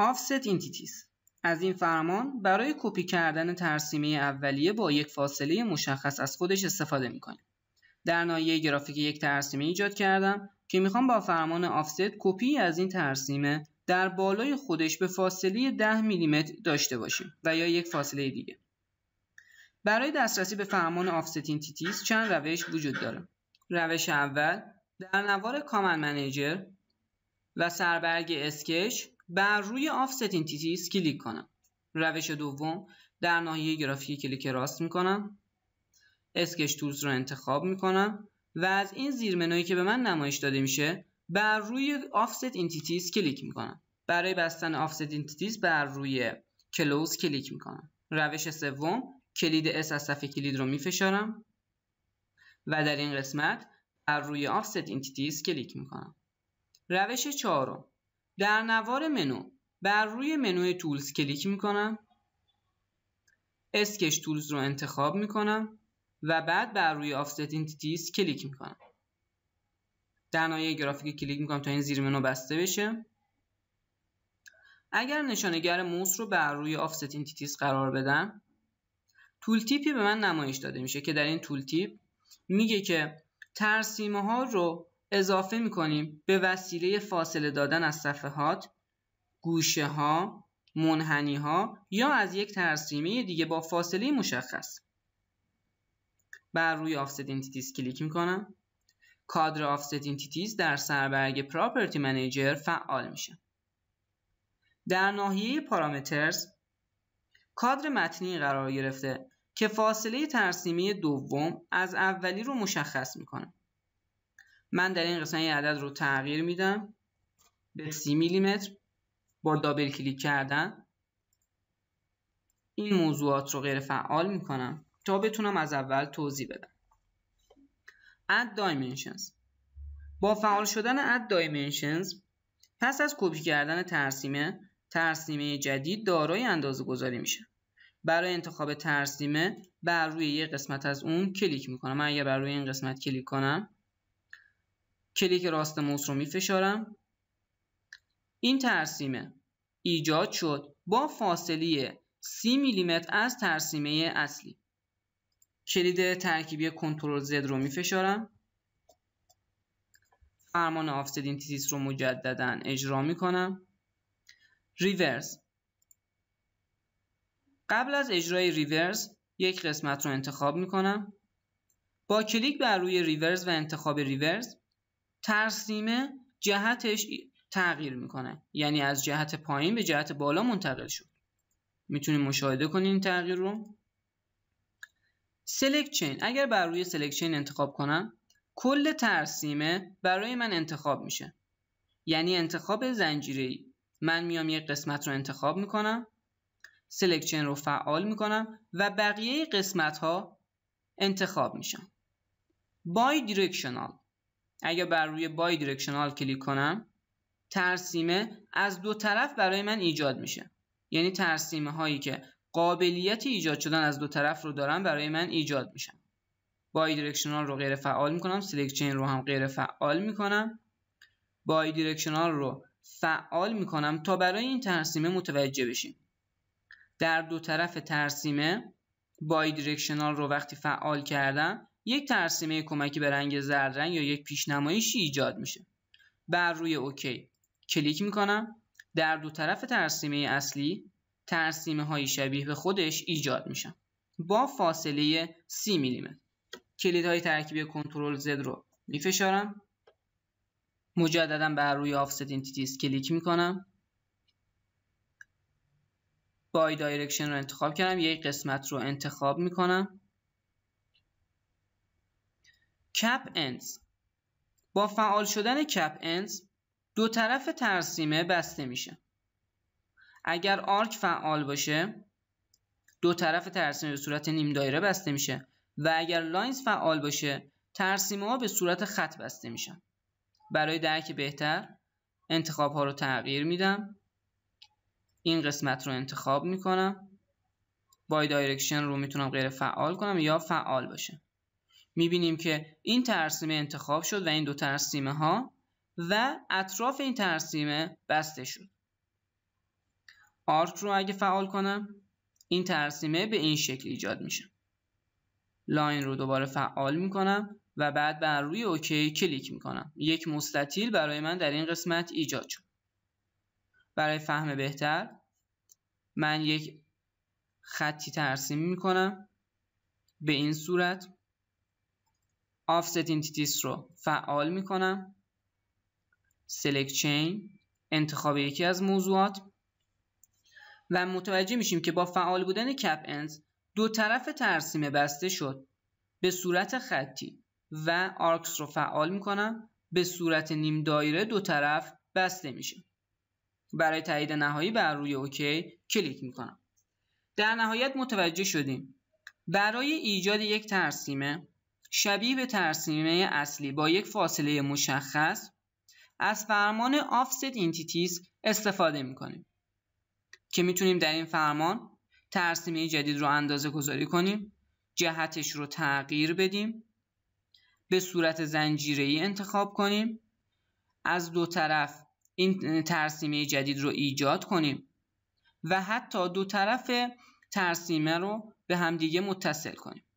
Offset Entities از این فرمان برای کپی کردن ترسیمه اولیه با یک فاصله مشخص از خودش استفاده میکنیم. در نایه گرافیک یک ترسیمه ایجاد کردم که میخوام با فرمان آفست کپی از این ترسیمه در بالای خودش به فاصله 10 میلیمتر داشته باشیم و یا یک فاصله دیگه. برای دسترسی به فرمان Offset Entities چند روش وجود داره. روش اول در نوار کامن منیجر و سربرگ اسکچ بر روی آفست انتیتیز کلیک کنم روش دوم در ناحیه گرافیک کلیک راست میکنم اسکش تولز رو انتخاب میکنم و از این زیرمنویی که به من نمایش داده میشه بر روی آفست انتیتیز کلیک میکنم برای بستن آفست انتیتیز بر روی کلوز کلیک میکنم روش سوم کلید اس از صفحه کلید رو میفشارم و در این قسمت بر روی آفست انتیتیز کلیک میکنم روش چهارم در نوار منو بر روی منوی تولز کلیک میکنم اسکش تولز رو انتخاب میکنم و بعد بر روی آفست انتیتیز کلیک میکنم در نایه گرافیک کلیک میکنم تا این زیر منو بسته بشه اگر نشانگر موس رو بر روی آفست انتیتیز قرار بدم تول تیپی به من نمایش داده میشه که در این تول تیپ میگه که ترسیمه ها رو اضافه می به وسیله فاصله دادن از صفحات گوشه ها منحنی ها یا از یک ترسیمی دیگه با فاصله مشخص بر روی آفست کلیک می کادر Offset در سربرگ پراپرتی منیجر فعال میشه در ناحیه پارامترز کادر متنی قرار گرفته که فاصله ترسیمی دوم از اولی رو مشخص میکنه من در این قسمت یه عدد رو تغییر میدم به 30 میلیمتر با دابل کلیک کردن این موضوعات رو غیر فعال میکنم تا بتونم از اول توضیح بدم add dimensions با فعال شدن add dimensions پس از کپی کردن ترسیمه ترسیمه جدید دارای اندازه گذاری میشه برای انتخاب ترسیمه بر روی یه قسمت از اون کلیک میکنم من اگر بر روی این قسمت کلیک کنم کلیک راست موس رو می فشارم. این ترسیمه ایجاد شد با فاصله 30 میلیمتر از ترسیمه اصلی کلید ترکیبی کنترل زد رو می فشارم. فرمان آفسدین تیزیس رو مجددا اجرا می کنم. ریورس قبل از اجرای ریورس یک قسمت رو انتخاب می کنم. با کلیک بر روی ریورس و انتخاب ریورس ترسیمه جهتش تغییر میکنه یعنی از جهت پایین به جهت بالا منتقل شد میتونیم مشاهده کنیم این تغییر رو سلکت چین اگر بر روی سلکت انتخاب کنم کل ترسیمه برای من انتخاب میشه یعنی انتخاب زنجیری من میام یک قسمت رو انتخاب میکنم چین رو فعال میکنم و بقیه قسمت ها انتخاب میشن بای دیرکشنال اگر بر روی بای دیرکشنال کلیک کنم ترسیمه از دو طرف برای من ایجاد میشه یعنی ترسیمه هایی که قابلیت ایجاد شدن از دو طرف رو دارن برای من ایجاد میشن بای دیرکشنال رو غیر فعال میکنم سلکت رو هم غیر فعال میکنم بای دیرکشنال رو فعال میکنم تا برای این ترسیمه متوجه بشیم در دو طرف ترسیمه بای دیرکشنال رو وقتی فعال کردم یک ترسیمه کمکی به رنگ زردرنگ یا یک پیشنمایشی ایجاد میشه بر روی اوکی کلیک میکنم در دو طرف ترسیمه اصلی ترسیمه های شبیه به خودش ایجاد میشن با فاصله 30 میلیمتر کلید های ترکیبی کنترل زد رو میفشارم مجددا بر روی آفست انتیتیز کلیک میکنم بای دایرکشن رو انتخاب کردم یک قسمت رو انتخاب میکنم کپ انز با فعال شدن کپ انز دو طرف ترسیمه بسته میشه اگر آرک فعال باشه دو طرف ترسیمه به صورت نیم دایره بسته میشه و اگر لاینز فعال باشه ترسیمه ها به صورت خط بسته میشن برای درک بهتر انتخاب ها رو تغییر میدم این قسمت رو انتخاب میکنم بای دایرکشن رو میتونم غیر فعال کنم یا فعال باشه میبینیم که این ترسیمه انتخاب شد و این دو ترسیمه ها و اطراف این ترسیمه بسته شد آرک رو اگه فعال کنم این ترسیمه به این شکل ایجاد میشه لاین رو دوباره فعال میکنم و بعد بر روی اوکی کلیک میکنم یک مستطیل برای من در این قسمت ایجاد شد برای فهم بهتر من یک خطی ترسیم میکنم به این صورت Offset Entities رو فعال میکنم Select Chain انتخاب یکی از موضوعات و متوجه میشیم که با فعال بودن کپ انز دو طرف ترسیم بسته شد به صورت خطی و آرکس رو فعال میکنم به صورت نیم دایره دو طرف بسته میشه برای تایید نهایی بر روی اوکی کلیک میکنم در نهایت متوجه شدیم برای ایجاد یک ترسیمه شبیه به ترسیمه اصلی با یک فاصله مشخص از فرمان Offset Entities استفاده میکنیم که میتونیم در این فرمان ترسیمه جدید رو اندازه گذاری کنیم جهتش رو تغییر بدیم به صورت زنجیری انتخاب کنیم از دو طرف این ترسیمه جدید رو ایجاد کنیم و حتی دو طرف ترسیمه رو به همدیگه متصل کنیم